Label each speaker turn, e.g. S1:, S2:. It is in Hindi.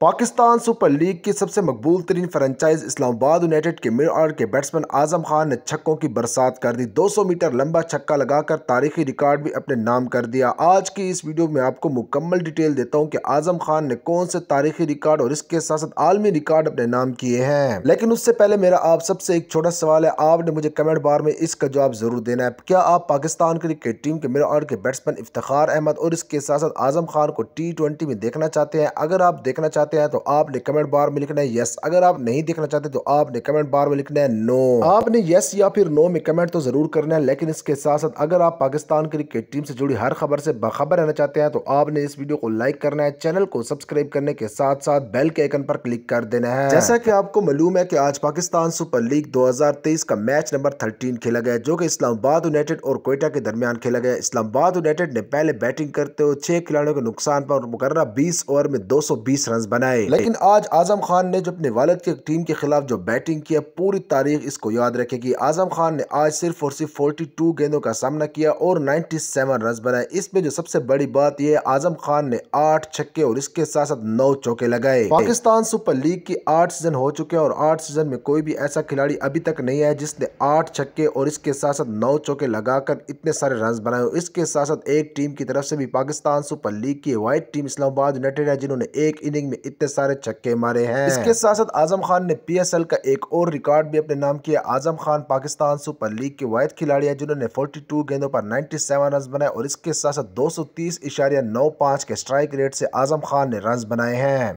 S1: पाकिस्तान सुपर लीग की सबसे मकबूल तरीन फ्रेंचाइज इस्लामाबाद यूनाइटेड के मिड ऑर्डर के बैट्समैन आजम खान ने छक्कों की बरसात कर दी 200 मीटर लंबा छक्का लगाकर तारीखी रिकॉर्ड भी अपने नाम कर दिया आज की इस वीडियो में आपको मुकम्मल डिटेल देता हूं कि आजम खान ने कौन से तारीखी रिकॉर्ड और इसके साथ साथ आलमी रिकॉर्ड अपने नाम किए हैं लेकिन उससे पहले मेरा आप सबसे एक छोटा सवाल है आपने मुझे कमेंट बार में इसका जवाब जरूर देना है क्या आप पाकिस्तान क्रिकेट टीम के मिड ऑर्डर के बैट्समैन इफ्तार अहमद और इसके साथ साथ आजम खान को टी में देखना चाहते हैं अगर आप देखना चाहते चाहते हैं तो आपने कमेंट बार में लिखना है यस अगर आप नहीं देखना चाहते तो आपने कमेंट बार में लिखना है नो आपने यस या फिर नो में कमेंट तो जरूर करना है लेकिन इसके साथ साथ अगर आप पाकिस्तान क्रिकेट टीम से जुड़ी हर खबर से बखबर रहना चाहते हैं तो आपने इस वीडियो को लाइक करना है चैनल को सब्सक्राइब करने के साथ साथ बेल के आइकन पर क्लिक कर देना है जैसा की आपको मालूम है की आज पाकिस्तान सुपर लीग तेईस का मैच नंबर थर्टीन खेला गया जो की इस्लामाबाद यूनाइटेड और कोयटा के दरमियान खेला गया इस्लामाबाद यूनाइटेड ने पहले बैटिंग करते हुए छह खिलाड़ियों के नुकसान पर मुकर्रा बीस ओवर में दो सौ बीस रन बनाए लेकिन आज आजम खान ने जो अपने वालद की टीम के खिलाफ जो बैटिंग किया पूरी तारीख इसको याद रखेगी आजम खान ने आज सिर्फ और सिर्फ फोर्टी टू गेंदों का सामना किया और नाइन्टी सेवन रन बनाए इसमें जो सबसे बड़ी बात यह आजम खान ने आठ छक्के और इसके साथ साथ नौ चौके लगाए पाकिस्तान सुपर लीग की आठ सीजन हो चुके हैं और आठ सीजन में कोई भी ऐसा खिलाड़ी अभी तक नहीं आया जिसने आठ छक्के और इसके साथ साथ नौ चौके लगाकर इतने सारे रन बनाए इसके साथ साथ एक टीम की तरफ से भी पाकिस्तान सुपर लीग की व्हाइट टीम इस्लामाबाद यूनाइटेड है जिन्होंने एक इनिंग में इतने सारे छक्के मारे हैं इसके साथ साथ आजम खान ने एल का एक और रिकॉर्ड भी अपने नाम किया आजम खान पाकिस्तान सुपर लीग के वायद खिलाड़ी हैं जिन्होंने 42 गेंदों पर 97 रन बनाए और इसके साथ साथ दो के स्ट्राइक रेट से आजम खान ने रन बनाए हैं